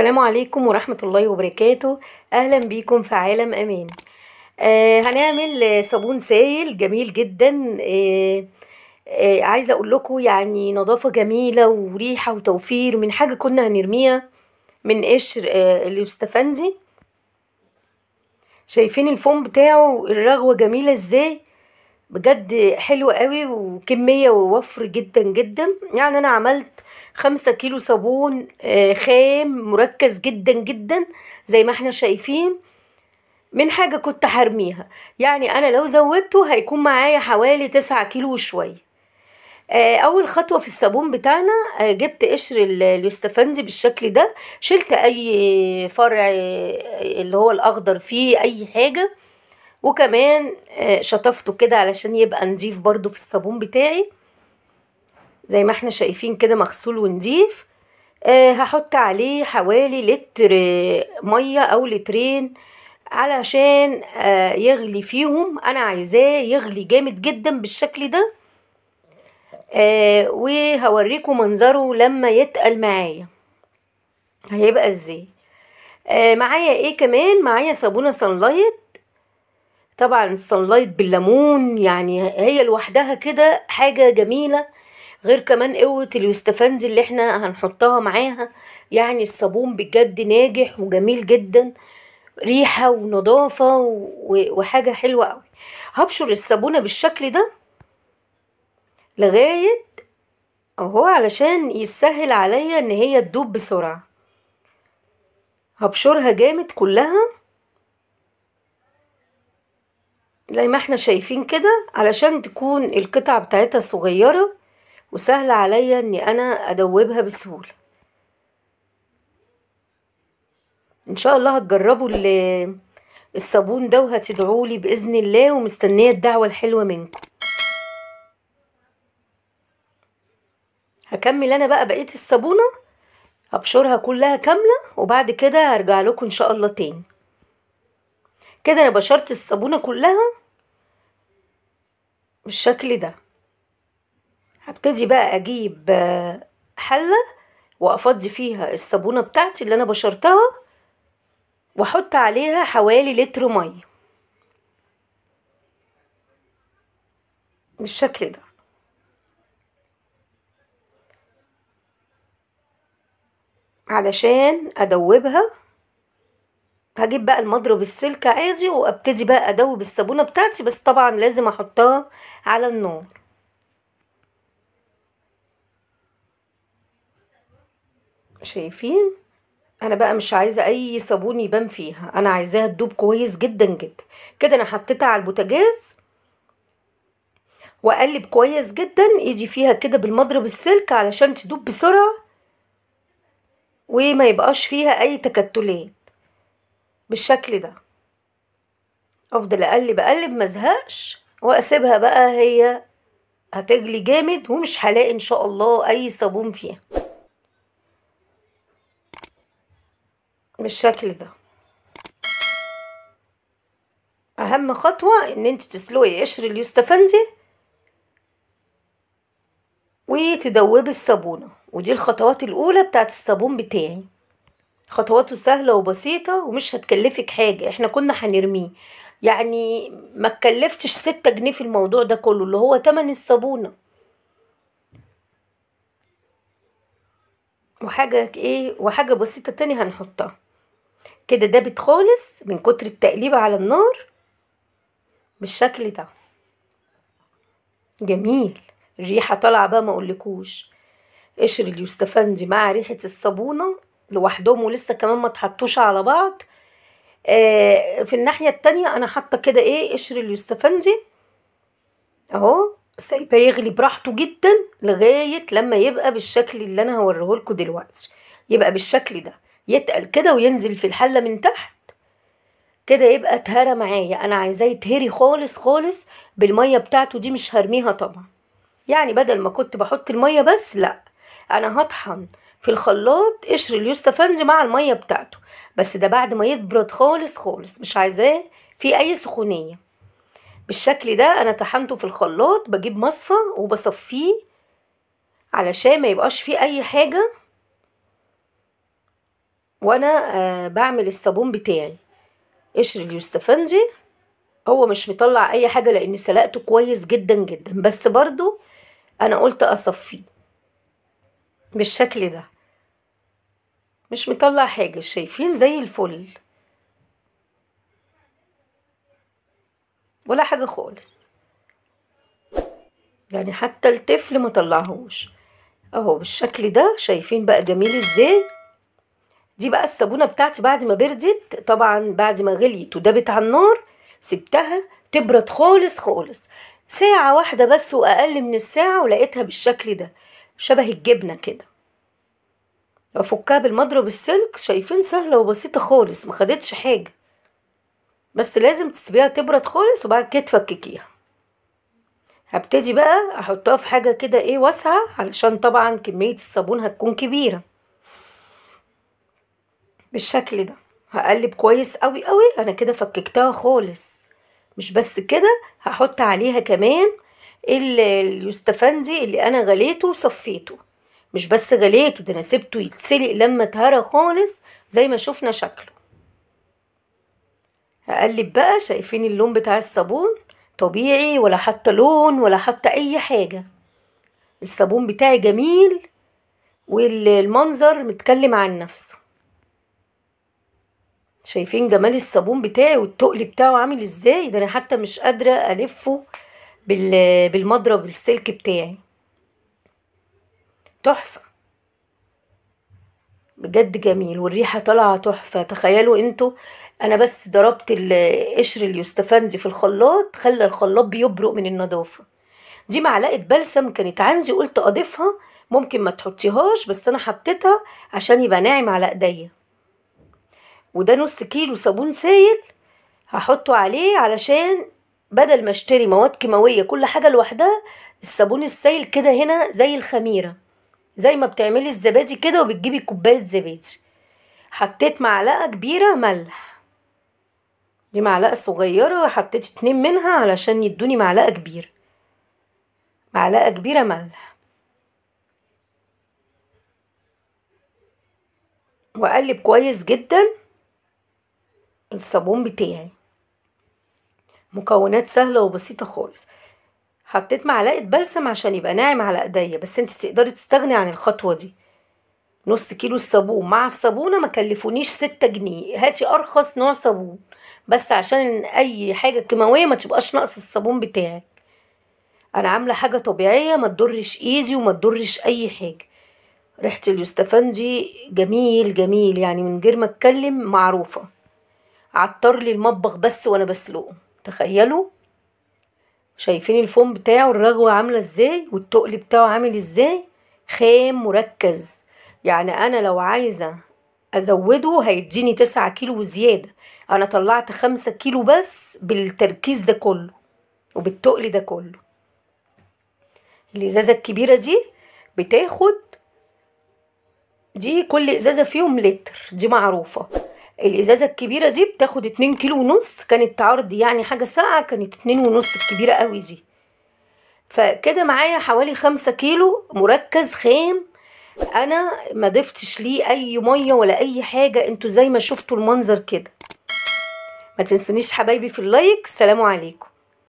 السلام عليكم ورحمة الله وبركاته أهلا بيكم في عالم أمان آه هنعمل صابون سائل جميل جدا آه آه عايزة أقول لكم يعني نظافة جميلة وريحة وتوفير من حاجة كنا هنرميها من قشر آه اليوستفندي شايفين الفوم بتاعه الرغوة جميلة ازاي بجد حلو قوي وكمية ووفر جدا جدا يعني انا عملت خمسة كيلو صابون آه، خام مركز جدا جدا زي ما احنا شايفين من حاجة كنت هرميها يعني انا لو زودته هيكون معايا حوالي تسعة كيلو وشوية آه، اول خطوه في الصابون بتاعنا آه، جبت قشر اليوستفندي بالشكل ده شلت اي فرع اللي هو الاخضر فيه اي حاجه وكمان آه، شطفته كده علشان يبقى نضيف برضو في الصابون بتاعي زي ما احنا شايفين كده مغسول ونضيف آه، هحط عليه حوالي لتر آه، مية او لترين علشان يغلي فيهم انا عايزاه يغلي جامد جدا بالشكل ده وهوريكم منظره لما يتقل معايا هيبقى ازاي معايا ايه كمان معايا صابونه سانلايت طبعا الصنلايت بالليمون يعني هي لوحدها كده حاجة جميلة غير كمان قوة اليوستفندي اللي احنا هنحطها معاها يعني الصابون بجد ناجح وجميل جدا ريحة ونظافة وحاجة حلوة قوي هبشر الصابونة بالشكل ده لغاية اهو علشان يسهل عليا ان هي تدوب بسرعة هبشرها جامد كلها زي ما احنا شايفين كده علشان تكون القطع بتاعتها صغيرة وسهل عليا اني انا ادوبها بسهولة ان شاء الله هتجربوا الصابون ده وهتدعولي باذن الله ومستنية الدعوة الحلوة منكم هكمل انا بقى بقية الصابونة ابشرها كلها كاملة وبعد كده هرجع لكم ان شاء الله تاني كده انا بشرت الصابونة كلها بالشكل ده هبتدي بقى اجيب آه، حلة وافضي فيها الصابونة بتاعتي اللي انا بشرتها واحط عليها حوالي لتر مية بالشكل ده علشان ادوبها هجيب بقى المضرب السلك عادي وابتدي بقى ادوب الصابونه بتاعتي بس طبعا لازم احطها على النار شايفين انا بقى مش عايزه اي صابون يبان فيها انا عايزاها تدوب كويس جدا جدا كده انا حطيتها على البوتاجاز واقلب كويس جدا ايدي فيها كده بالمضرب السلك علشان تدوب بسرعه وما يبقاش فيها اي تكتلات بالشكل ده افضل اقلب اقلب مزهقش واسيبها بقى هي هتجلي جامد ومش هلاقي ان شاء الله اي صابون فيها بالشكل ده اهم خطوة ان انت تسلقي قشر اليوستفندي وتدوبي الصابونة ودي الخطوات الاولى بتاعت الصابون بتاعي خطواته سهلة وبسيطة ومش هتكلفك حاجة احنا كنا هنرميه يعني ما تكلفتش ستة جنيه في الموضوع ده كله اللي هو تمن الصابونة وحاجة ايه وحاجة بسيطة تاني هنحطها كده دابت خالص من كتر التقليب على النار بالشكل ده جميل الريحة طالعة بقى ما اقولكوش قشر اليوستفندي مع ريحة الصابونة لوحدهم ولسه كمان ما تحطوش على بعض آه في الناحية التانية انا حاطة كده ايه قشر اليوسفنجي اهو سايبة يغلي براحته جدا لغاية لما يبقى بالشكل اللي انا هوريهولكوا دلوقتي يبقى بالشكل ده يتقل كده وينزل في الحلة من تحت كده يبقى تهرى معايا انا عايزاه يتهري خالص خالص بالميه بتاعته دي مش هرميها طبعا يعني بدل ما كنت بحط الميه بس لا انا هطحن في الخلاط قشر افندي مع الميه بتاعته بس ده بعد ما يبرد خالص خالص مش عايزاه في اي سخونيه بالشكل ده انا طحنته في الخلاط بجيب مصفى وبصفيه علشان ما يبقاش فيه اي حاجه وانا آه بعمل الصابون بتاعي قشر اليوستفندي هو مش مطلع اي حاجه لان سلقته كويس جدا جدا بس برضو انا قلت اصفيه بالشكل ده مش مطلع حاجة شايفين زي الفل ولا حاجة خالص يعني حتى الطفل مطلعهوش اهو بالشكل ده شايفين بقى جميل ازاي دي بقى الصابونه بتاعتي بعد ما بردت طبعا بعد ما غليت ودبت على النار سبتها تبرد خالص خالص ساعه واحده بس واقل من الساعه ولقيتها بالشكل ده شبه الجبنة كده وافكها بالمضرب السلك شايفين سهلة وبسيطة خالص مخدتش حاجة بس لازم تسيبيها تبرد خالص وبعد كده تفككيها هبتدي بقى احطها في حاجة كده ايه واسعة علشان طبعا كمية الصابون هتكون كبيرة بالشكل ده هقلب كويس قوي قوي انا كده فككتها خالص مش بس كده هحط عليها كمان اليستفندي اللي انا غليته وصفيته مش بس غليته ده انا سبته يتسلق لما اتهرى خالص زي ما شفنا شكله هقلب بقى شايفين اللون بتاع الصابون طبيعي ولا حتى لون ولا حتى اي حاجة الصابون بتاعي جميل والمنظر متكلم عن نفسه شايفين جمال الصابون بتاعي والتقل بتاعه عامل ازاي ده انا حتى مش قادرة الفه بالمضرب السلك بتاعي تحفة بجد جميل والريحة طالعة تحفة تخيلوا انتوا انا بس ضربت القشر اليوستفندي في الخلاط خلى الخلاط بيبرق من النضافة دي معلقة بلسم كانت عندي قلت اضيفها ممكن ما تحطيهاش بس انا حطيتها عشان يبقى ناعم على ايديا وده نص كيلو صابون سايل هحطه عليه علشان بدل ما اشتري مواد كيماويه كل حاجه لوحدها الصابون السائل كده هنا زي الخميره زي ما بتعملي الزبادي كده وبتجيبي كوبايه زبادي حطيت معلقه كبيره ملح دي معلقه صغيره حطيت اتنين منها علشان يدوني معلقه كبيره معلقه كبيره ملح واقلب كويس جدا الصابون بتاعي مكونات سهلة وبسيطة خالص حطيت معلقة بلسم عشان يبقى ناعم على ايديا بس انت تقدري تستغني عن الخطوة دي نص كيلو الصابون مع الصابونة ما كلفونيش ستة جنيه هاتي أرخص نوع صابون بس عشان أي حاجة كيماوية ما تبقاش ناقص الصابون بتاعك أنا عاملة حاجة طبيعية ما تضرش إيدي وما تضرش أي حاجة ريحة اليوستفان دي جميل جميل يعني من غير ما أتكلم معروفة عطر لي المطبخ بس وأنا بسلقه تخيلوا شايفين الفوم بتاعه الرغوة عاملة ازاي والتقل بتاعه عامل ازاي خام مركز يعني انا لو عايزة ازوده هيديني تسعة كيلو زيادة انا طلعت خمسة كيلو بس بالتركيز ده كله وبالتقل ده كله الازازة الكبيرة دي بتاخد دي كل ازازة فيهم لتر دي معروفة الازازه الكبيره دي بتاخد اتنين كيلو ونص كانت عرض يعني حاجه ساقعه كانت اتنين ونص الكبيره قوي دي فكده معايا حوالي خمسة كيلو مركز خام انا ما ضفتش ليه اي ميه ولا اي حاجه انتوا زي ما شفتوا المنظر كده ما تنسونيش حبايبي في اللايك سلام عليكم